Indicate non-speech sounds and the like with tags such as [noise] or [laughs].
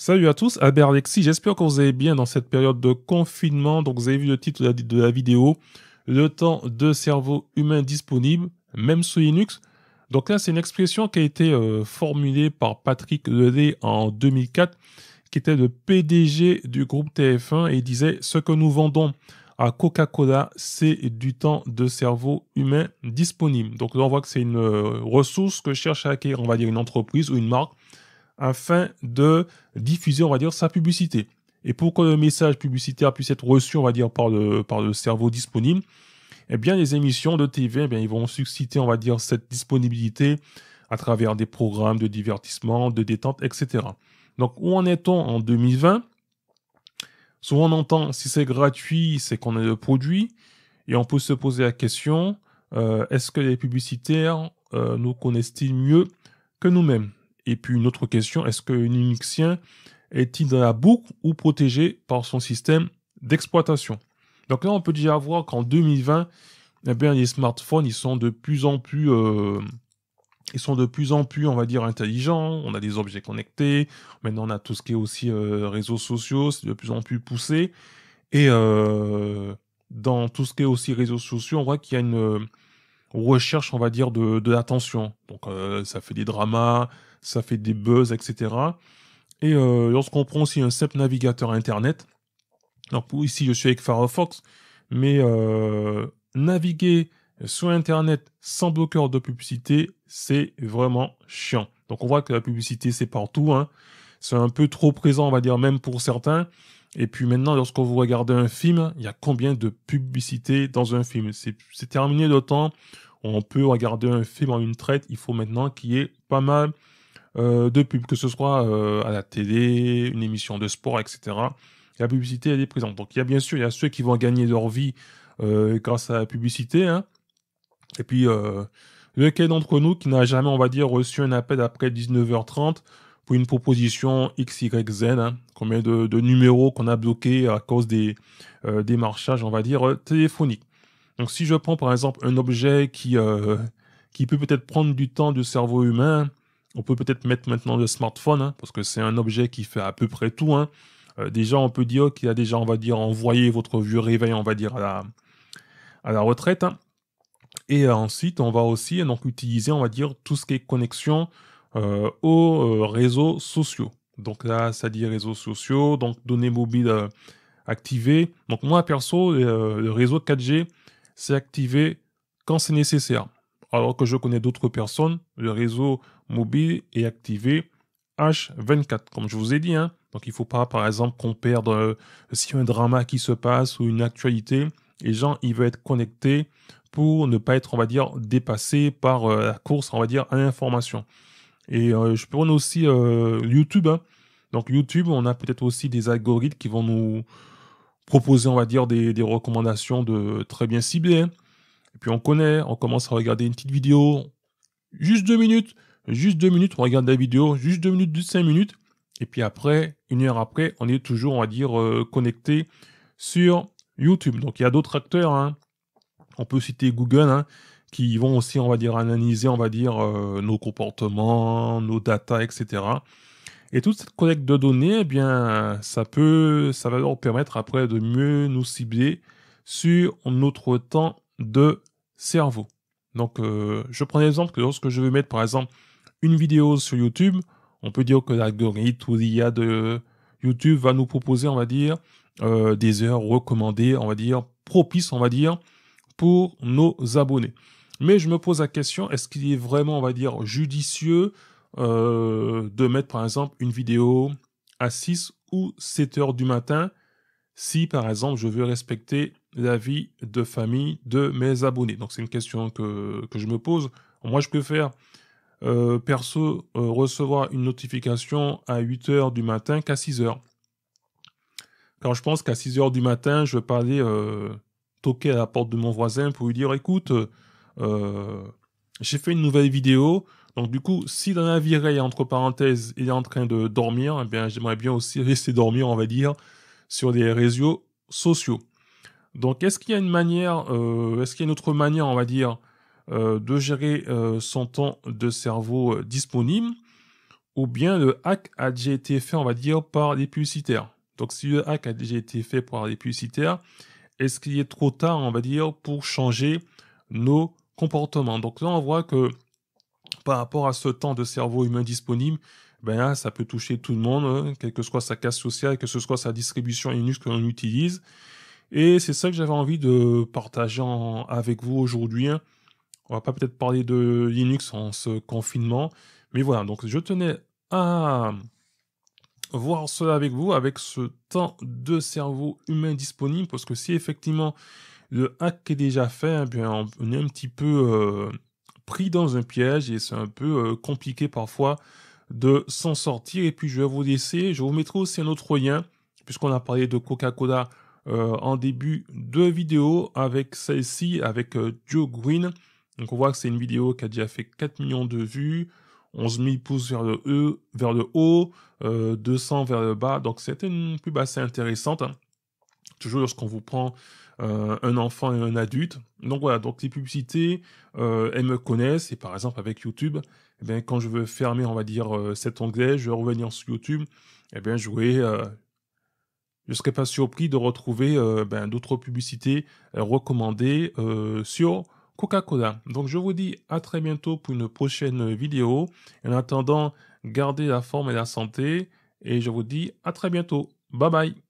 Salut à tous, Albert Alexis, j'espère que vous allez bien dans cette période de confinement. Donc vous avez vu le titre de la, vidéo, le temps de cerveau humain disponible, même sous Linux. Donc là, c'est une expression qui a été euh, formulée par Patrick Lelay en 2004, qui était le PDG du groupe TF1 et disait ce que nous vendons à Coca-Cola, c'est du temps de cerveau humain disponible. Donc là, on voit que c'est une euh, ressource que cherche à acquérir, on va dire, une entreprise ou une marque afin de diffuser, on va dire, sa publicité. Et pour que le message publicitaire puisse être reçu, on va dire, par le, par le cerveau disponible, eh bien, les émissions de TV, eh bien, ils vont susciter, on va dire, cette disponibilité à travers des programmes de divertissement, de détente, etc. Donc, où en est-on en 2020 Souvent, on entend, si c'est gratuit, c'est qu'on a le produit. Et on peut se poser la question, euh, est-ce que les publicitaires euh, nous connaissent-ils mieux que nous-mêmes et puis une autre question, est-ce que unixien est-il dans la boucle ou protégé par son système d'exploitation Donc là, on peut déjà voir qu'en 2020, eh les smartphones, ils sont de plus en plus... Euh, ils sont de plus en plus, on va dire, intelligents. On a des objets connectés. Maintenant, on a tout ce qui est aussi euh, réseaux sociaux. C'est de plus en plus poussé. Et euh, dans tout ce qui est aussi réseaux sociaux, on voit qu'il y a une, recherche, on va dire, de, l'attention. Donc euh, ça fait des dramas, ça fait des buzz, etc. Et euh, lorsqu'on prend aussi un simple navigateur Internet, donc ici je suis avec Firefox, mais euh, naviguer sur Internet sans bloqueur de publicité, c'est vraiment chiant. Donc on voit que la publicité, c'est partout. Hein. C'est un peu trop présent, on va dire, même pour certains. Et puis maintenant, lorsqu'on vous regardez un film, il y a combien de publicités dans un film C'est terminé d'autant, On peut regarder un film en une traite. Il faut maintenant qu'il y ait pas mal euh, de pubs, que ce soit euh, à la télé, une émission de sport, etc. La publicité, elle est présente. Donc il y a bien sûr, il y a ceux qui vont gagner leur vie euh, grâce à la publicité. Hein. Et puis, lequel d'entre nous qui n'a jamais, on va dire, reçu un appel après 19h30 pour une proposition XYZ, combien hein, de, numéros qu'on a bloqués à cause des euh, démarchages, on va dire, euh, téléphoniques. Donc si je prends par exemple un objet qui, euh, qui peut peut-être prendre du temps du cerveau humain, on peut peut-être mettre maintenant le smartphone, hein, parce que c'est un objet qui fait à peu près tout. Hein. déjà, on peut dire qu'il a déjà, on va dire, envoyé votre vieux réveil, on va dire, à la, à la retraite. Et ensuite, on va aussi donc, utiliser, on va dire, tout ce qui est connexion euh, aux euh, réseaux sociaux. Donc là, ça dit réseaux sociaux, donc données mobiles euh, activées. Donc moi, perso, le réseau 4G, c'est activé quand c'est nécessaire. Alors que je connais d'autres personnes, le réseau mobile est activé H24, comme je vous ai dit. Hein. Donc il ne faut pas, par exemple, qu'on perde si un drama qui se passe ou une actualité. Les gens, ils veulent être connectés pour ne pas être, on va dire, dépassés par la course, on va dire, à l'information. Et euh, je prends aussi euh, YouTube. Hein. Donc YouTube, on a peut-être aussi des algorithmes qui vont nous proposer, on va dire, des, recommandations de très bien ciblées. Hein. Et puis on connaît, on commence à regarder une petite vidéo, juste deux minutes, juste deux minutes, on regarde la vidéo, juste deux minutes, juste cinq minutes. Et puis après, une heure après, on est toujours, on va dire, euh, connecté sur YouTube. Donc il y a d'autres acteurs. Hein. On peut citer Google, qui vont aussi, on va dire, analyser, on va dire, euh, nos comportements, nos data, etc. Et toute cette collecte de données, eh bien, ça peut, ça va leur permettre après de mieux nous cibler sur notre temps de cerveau. Donc, euh, je prends l'exemple que lorsque je veux mettre, par exemple, une vidéo sur YouTube, on peut dire que l'algorithme ou l'IA de YouTube va nous proposer, on va dire, euh, des heures recommandées, on va dire, propices, on va dire, pour nos abonnés. Mais je me pose la question, est-ce qu'il est vraiment, on va dire, judicieux euh, de mettre, par exemple, une vidéo à 6 ou 7 heures du matin si, par exemple, je veux respecter l'avis de famille de mes abonnés Donc, c'est une question que, je me pose. Moi, je peux faire, euh, perso, euh, recevoir une notification à 8 heures du matin qu'à 6 heures. quand je pense qu'à 6 heures du matin, je vais pas aller toquer à la porte de mon voisin pour lui dire, écoute, euh, j'ai fait une nouvelle vidéo. Donc du coup, si dans la est entre parenthèses, il est en train de dormir, eh bien j'aimerais bien aussi rester [laughs] dormir, on va dire, sur les réseaux sociaux. Donc est-ce qu'il y a une manière, euh, est-ce qu'il y a une autre manière, on va dire, euh, de gérer son temps de cerveau disponible, ou bien le hack a déjà été fait, on va dire, par les publicitaires. Donc si le hack a déjà été fait par les publicitaires, est-ce qu'il est trop tard, on va dire, pour changer nos comportement. Donc là, on voit que par rapport à ce temps de cerveau humain disponible, ben ça peut toucher tout le monde, hein, quelle que soit sa casse sociale, que ce soit sa distribution Linux que l'on utilise. Et c'est ça que j'avais envie de partager avec vous aujourd'hui. On hein. On va pas peut-être parler de Linux en ce confinement, mais voilà. Donc je tenais à voir cela avec vous, avec ce temps de cerveau humain disponible, parce que si effectivement le hack est déjà fait, hein, on est un petit peu euh, pris dans un piège et c'est un peu euh, compliqué parfois de s'en sortir. Et puis je vais vous laisser, je vous mettrai aussi un autre lien, puisqu'on a parlé de Coca-Cola euh, en début de vidéo avec celle-ci, avec Joe Green. Donc on voit que c'est une vidéo qui a déjà fait 4 millions de vues. 11 000 pouces vers le, e, vers le haut, 200 vers le bas. Donc c'était une pub assez intéressante. Hein toujours lorsqu'on vous prend euh, un enfant et un adulte. Donc voilà, donc les publicités, euh, elles me connaissent, et par exemple avec YouTube, eh bien, quand je veux fermer, on va dire, euh, cet onglet, je vais revenir sur YouTube, et eh bien, je je ne serais pas surpris de retrouver ben, d'autres publicités recommandées sur Coca-Cola. Donc je vous dis à très bientôt pour une prochaine vidéo. En attendant, gardez la forme et la santé. Et je vous dis à très bientôt. Bye bye